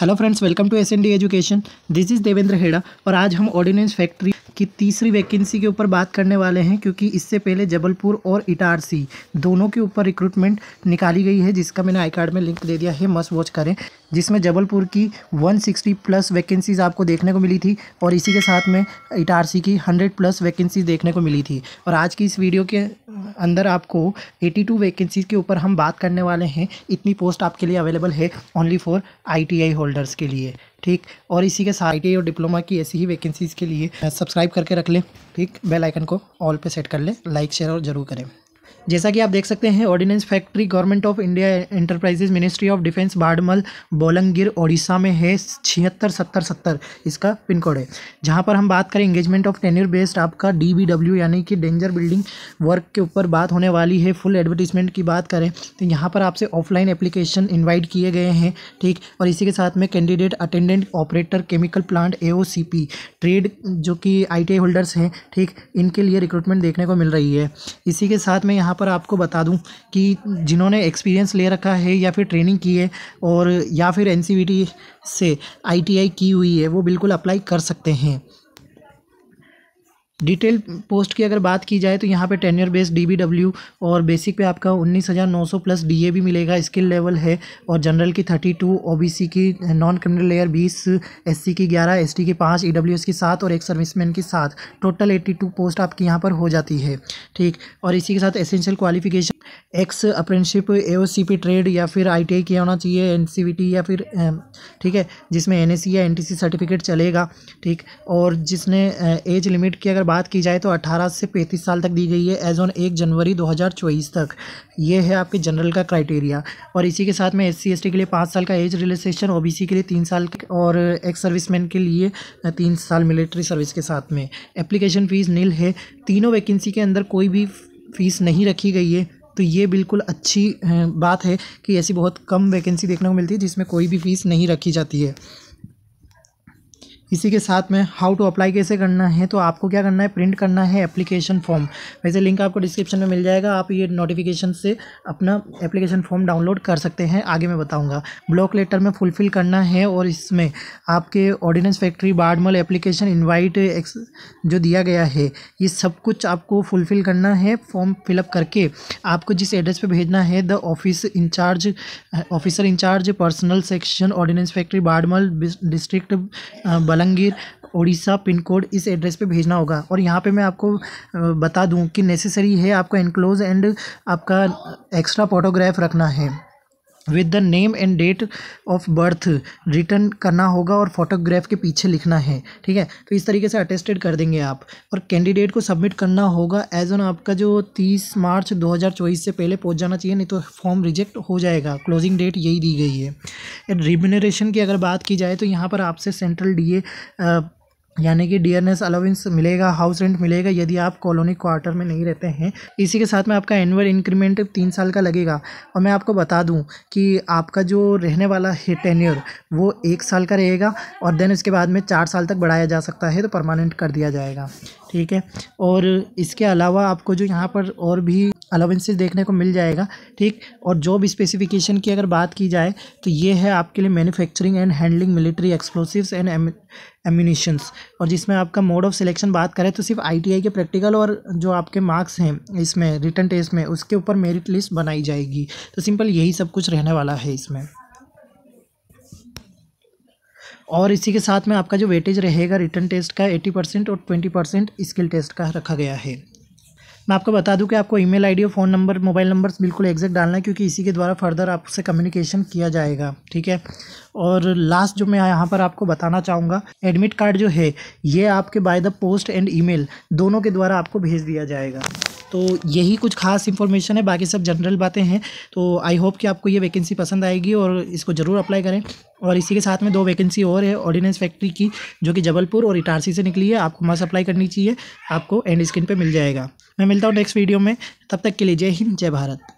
hello friends welcome to S N D education this is Devendra Heda और आज हम ordnance factory की तीसरी वैकेंसी के ऊपर बात करने वाले हैं क्योंकि इससे पहले जबलपुर और इटारसी दोनों के ऊपर रिक्रूटमेंट निकाली गई है जिसका मैंने आई कार्ड में लिंक दे दिया है मस्ट वॉच करें जिसमें जबलपुर की 160 प्लस वैकेंसीज़ आपको देखने को मिली थी और इसी के साथ में इटारसी की 100 प्लस वैकेंसीज देखने को मिली थी और आज की इस वीडियो के अंदर आपको 82 वैकेंसीज के ऊपर हम बात करने वाले हैं इतनी पोस्ट आपके लिए अवेलेबल है ओनली फॉर आईटीआई होल्डर्स के लिए ठीक और इसी के साथ आई और डिप्लोमा की ऐसी ही वैकेंसीज़ के लिए सब्सक्राइब करके रख लें ठीक बेल आइकन को ऑल पे सेट कर लें लाइक शेयर और ज़रूर करें जैसा कि आप देख सकते हैं ordnance factory government of India enterprises ministry of defence Badmal Bolangir Odisha में है छिहत्तर सत्तर सत्तर इसका पिन कोड है जहाँ पर हम बात करें इंगेजमेंट ऑफ टेन्यूर बेस्ड आपका डी यानी कि डेंजर बिल्डिंग वर्क के ऊपर बात होने वाली है फुल एडवर्टीजमेंट की बात करें तो यहाँ पर आपसे ऑफलाइन एप्लीकेशन इन्वाइट किए गए हैं ठीक और इसी के साथ में candidate attendant operator chemical plant A trade जो कि आई होल्डर्स हैं ठीक इनके लिए रिक्रूटमेंट देखने को मिल रही है इसी के साथ में यहाँ पर आपको बता दूँ कि जिन्होंने एक्सपीरियंस ले रखा है या फिर ट्रेनिंग की है और या फिर एन e से आई की हुई है वो बिल्कुल अप्लाई कर सकते हैं डिटेल पोस्ट की अगर बात की जाए तो यहाँ पे टेन्यर बेस डब्ल्यू और बेसिक पे आपका उन्नीस हज़ार नौ सौ प्लस ए भी मिलेगा स्किल लेवल है और जनरल की थर्टी बी सी की non criminal layer S C की एस टी की डब्ल्यू एस e की सात और एक सर्विसमैन की सात टोटल एट्टी टू पोस्ट आपकी यहाँ पर हो जाती है ठीक और इसी के साथ essential qualification ex apprenticeship A trade या फिर आई किया होना चाहिए एन या फिर ठीक है जिसमें एन या एन सर्टिफिकेट चलेगा ठीक और जिसने एज लिमिट की अगर बात की जाए तो 18 से 35 साल तक दी गई है एज ऑन एक जनवरी 2024 तक ये है आपके जनरल का क्राइटेरिया और इसी के साथ में एस सी के लिए पाँच साल का एज रिलेक्सेशन ओ के लिए तीन साल और एक्स सर्विसमैन के लिए तीन साल मिलिट्री सर्विस के साथ में एप्लीकेशन फ़ीस नील है तीनों वैकेंसी के अंदर कोई भी फ़ीस नहीं रखी गई है तो ये बिल्कुल अच्छी बात है कि ऐसी बहुत कम वैकेंसी देखने को मिलती है जिसमें कोई भी फ़ीस नहीं रखी जाती है इसी के साथ में हाउ टू अप्लाई कैसे करना है तो आपको क्या करना है प्रिंट करना है एप्लीकेशन फॉर्म वैसे लिंक आपको डिस्क्रिप्शन में मिल जाएगा आप ये नोटिफिकेशन से अपना एप्लीकेशन फॉर्म डाउनलोड कर सकते हैं आगे मैं बताऊंगा ब्लॉक लेटर में फुलफ़िल करना है और इसमें आपके ordnance factory Badmal application invite जो दिया गया है ये सब कुछ आपको फुलफ़िल करना है फॉर्म फिलअप करके आपको जिस एड्रेस पर भेजना है the office incharge officer incharge personal section ordnance factory Badmal district Balangir Orissa pin code इस एड्रेस पे भेजना होगा और यहाँ पे मैं आपको बता दूँ कि नेसेसरी है आपका इनक्लोज एंड आपका एक्स्ट्रा फोटोग्राफ रखना है with the name and date of birth return करना होगा और फोटोग्राफ के पीछे लिखना है ठीक है तो इस तरीके से अटेस्टेड कर देंगे आप और कैंडिडेट को सबमिट करना होगा एज ऑन आपका जो तीस मार्च 2024 से पहले पहुंच जाना चाहिए नहीं तो फॉर्म रिजेक्ट हो जाएगा क्लोजिंग डेट यही दी गई है एंड रिमिनरेशन की अगर बात की जाए तो यहाँ पर आपसे सेंट्रल डी यानी कि डियरनेस अलाउंस मिलेगा हाउस रेंट मिलेगा यदि आप कॉलोनी क्वार्टर में नहीं रहते हैं इसी के साथ में आपका एनुअल इंक्रीमेंट तीन साल का लगेगा और मैं आपको बता दूं कि आपका जो रहने वाला है टेन्योर वो एक साल का रहेगा और देन उसके बाद में चार साल तक बढ़ाया जा सकता है तो परमानेंट कर दिया जाएगा ठीक है और इसके अलावा आपको जो यहाँ पर और भी अलावेंसेज देखने को मिल जाएगा ठीक और जॉब स्पेसिफिकेशन की अगर बात की जाए तो ये है आपके लिए manufacturing and handling military explosives and ammunitions और जिसमें आपका मोड ऑफ सिलेक्शन बात करें तो सिर्फ आईटीआई के प्रैक्टिकल और जो आपके मार्क्स हैं इसमें रिटर्न टेस्ट में उसके ऊपर मेरिट लिस्ट बनाई जाएगी तो सिंपल यही सब कुछ रहने वाला है इसमें और इसी के साथ में आपका जो वेटेज रहेगा रिटर्न टेस्ट का एट्टी परसेंट और ट्वेंटी परसेंट स्किल टेस्ट का रखा गया है मैं आपको बता दूं कि आपको ईमेल आईडी और फ़ोन नंबर मोबाइल नंबर बिल्कुल एग्जैक्ट डालना है क्योंकि इसी के द्वारा फर्दर आपसे कम्युनिकेशन किया जाएगा ठीक है और लास्ट जो मैं यहाँ पर आपको बताना चाहूँगा एडमिट कार्ड जो है ये आपके बाय द पोस्ट एंड ई दोनों के द्वारा आपको भेज दिया जाएगा तो यही कुछ खास इन्फॉर्मेशन है बाकी सब जनरल बातें हैं तो आई होप कि आपको ये वैकेंसी पसंद आएगी और इसको ज़रूर अप्लाई करें और इसी के साथ में दो वैकेंसी और है ऑर्डिनेंस फैक्ट्री की जो कि जबलपुर और इटारसी से निकली है आपको मस्त अप्लाई करनी चाहिए आपको एंड स्क्रीन पर मिल जाएगा मैं मिलता हूँ नेक्स्ट वीडियो में तब तक के लिए जय हिंद जय भारत